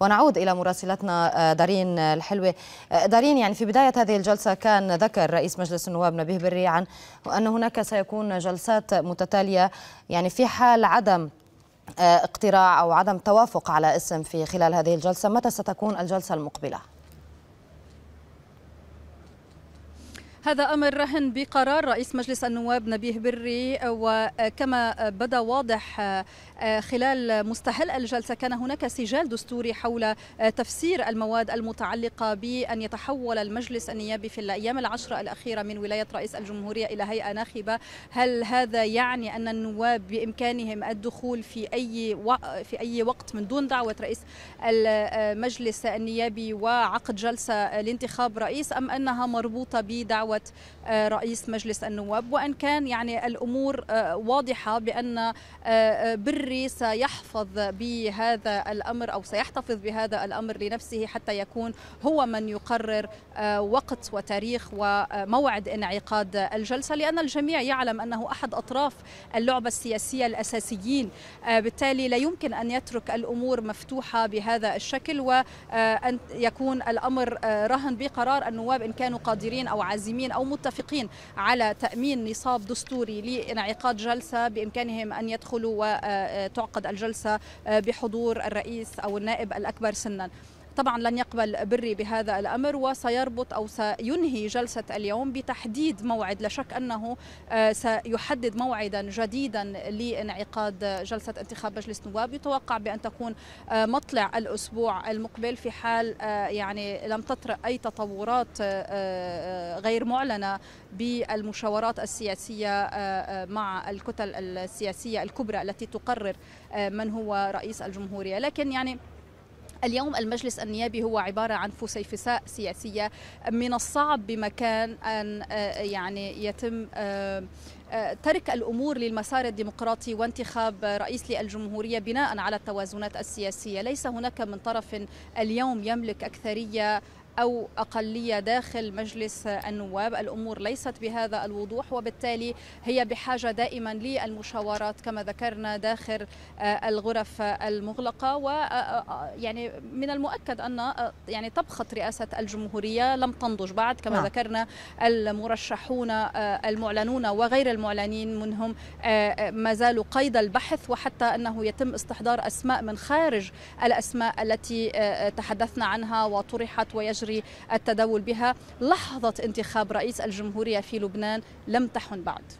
ونعود إلى مراسلتنا آه، دارين الحلوة آه، دارين يعني في بداية هذه الجلسة كان ذكر رئيس مجلس النواب نبيه بري عن أن هناك سيكون جلسات متتالية يعني في حال عدم آه، اقتراع أو عدم توافق على اسم في خلال هذه الجلسة متى ستكون الجلسة المقبلة؟ هذا أمر رهن بقرار رئيس مجلس النواب نبيه بري وكما بدا واضح آه، خلال مستهل الجلسة كان هناك سجال دستوري حول آه، تفسير المواد المتعلقة بأن يتحول المجلس النيابي في الأيام العشرة الأخيرة من ولاية رئيس الجمهورية إلى هيئة ناخبة هل هذا يعني أن النواب بإمكانهم الدخول في أي في أي وقت من دون دعوة رئيس المجلس آه، النيابي وعقد جلسة لانتخاب رئيس أم أنها مربوطة بدعوة دعوة آه، رئيس مجلس النواب وأن كان يعني الأمور آه، واضحة بأن آه، بري سيحفظ بهذا الأمر أو سيحتفظ بهذا الأمر لنفسه حتى يكون هو من يقرر وقت وتاريخ وموعد انعقاد الجلسة لأن الجميع يعلم أنه أحد أطراف اللعبة السياسية الأساسيين بالتالي لا يمكن أن يترك الأمور مفتوحة بهذا الشكل وأن يكون الأمر رهن بقرار النواب إن كانوا قادرين أو عازمين ملمين أو متفقين على تأمين نصاب دستوري لانعقاد جلسة بإمكانهم أن يدخلوا وتعقد آه، آه، الجلسة آه، بحضور الرئيس أو النائب الأكبر سنا طبعا لن يقبل بري بهذا الأمر وسيربط أو سينهي جلسة اليوم بتحديد موعد لا شك أنه آه، سيحدد موعدا جديدا لانعقاد جلسة انتخاب مجلس النواب يتوقع بأن تكون آه، مطلع الأسبوع المقبل في حال آه، يعني لم تطرأ أي تطورات غير معلنة بالمشاورات السياسية مع الكتل السياسية الكبرى التي تقرر من هو رئيس الجمهورية لكن يعني اليوم المجلس النيابي هو عبارة عن فسيفساء سياسية من الصعب بمكان أن آه، يعني يتم آه، آه، ترك الامور للمسار الديمقراطي وانتخاب رئيس للجمهوريه بناء على التوازنات السياسيه، ليس هناك من طرف اليوم يملك اكثريه أو أقلية داخل مجلس النواب الأمور ليست بهذا الوضوح وبالتالي هي بحاجة دائما للمشاورات كما ذكرنا داخل آه، الغرف المغلقة ويعني آه، آه، من المؤكد أن يعني طبخة رئاسة الجمهورية لم تنضج بعد كما نعم. ذكرنا المرشحون المعلنون وغير المعلنين منهم ما زالوا قيد البحث وحتى أنه يتم استحضار أسماء من خارج الأسماء التي تحدثنا عنها وطرحت ويجري يجري التداول بها لحظة انتخاب رئيس الجمهورية في لبنان لم تحن بعد